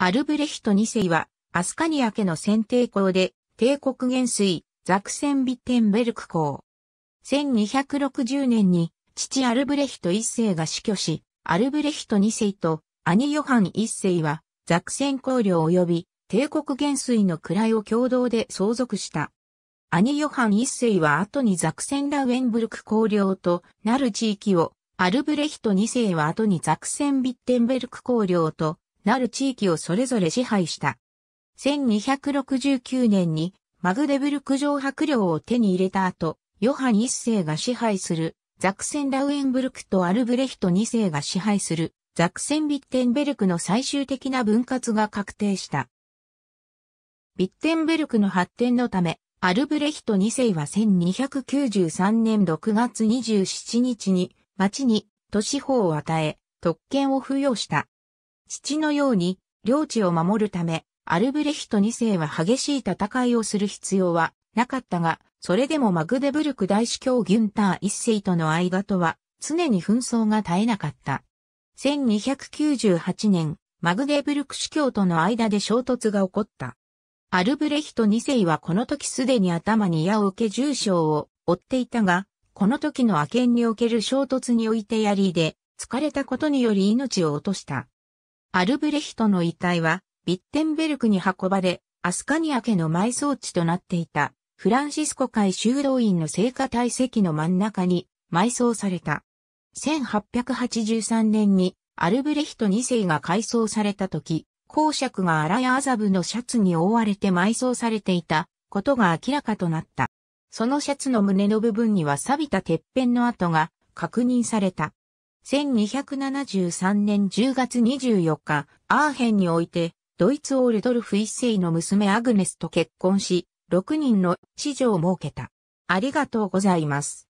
アルブレヒト2世は、アスカニア家の選定校で、帝国元帥、ザクセン・ビッテンベルク校。1260年に、父アルブレヒト1世が死去し、アルブレヒト2世と兄ヨハン1世は、ザクセン公領及び帝国元帥の位を共同で相続した。兄ヨハン1世は後にザクセンラウェンブルク公領となる地域を、アルブレヒト2世は後にザクセンビッテンベルク公領となる地域をそれぞれ支配した。1269年にマグデブルク城白領を手に入れた後、ヨハン一世が支配するザクセンラウエンブルクとアルブレヒト二世が支配するザクセンビッテンベルクの最終的な分割が確定した。ビッテンベルクの発展のため、アルブレヒト2世は1293年6月27日に町に都市法を与え、特権を付与した。父のように領地を守るため、アルブレヒト2世は激しい戦いをする必要はなかったが、それでもマグデブルク大司教ギュンター1世との間とは常に紛争が絶えなかった。1298年、マグデブルク司教との間で衝突が起こった。アルブレヒト2世はこの時すでに頭に矢を受け重傷を負っていたが、この時のアケンにおける衝突において槍で、疲れたことにより命を落とした。アルブレヒトの遺体は、ビッテンベルクに運ばれ、アスカニア家の埋葬地となっていた、フランシスコ会修道院の聖火体積の真ん中に埋葬された。1883年にアルブレヒト2世が改装された時、公爵が荒アザブのシャツに覆われて埋葬されていたことが明らかとなった。そのシャツの胸の部分には錆びた鉄片の跡が確認された。1273年10月24日、アーヘンにおいて、ドイツオールドルフ一世の娘アグネスと結婚し、6人の子女を設けた。ありがとうございます。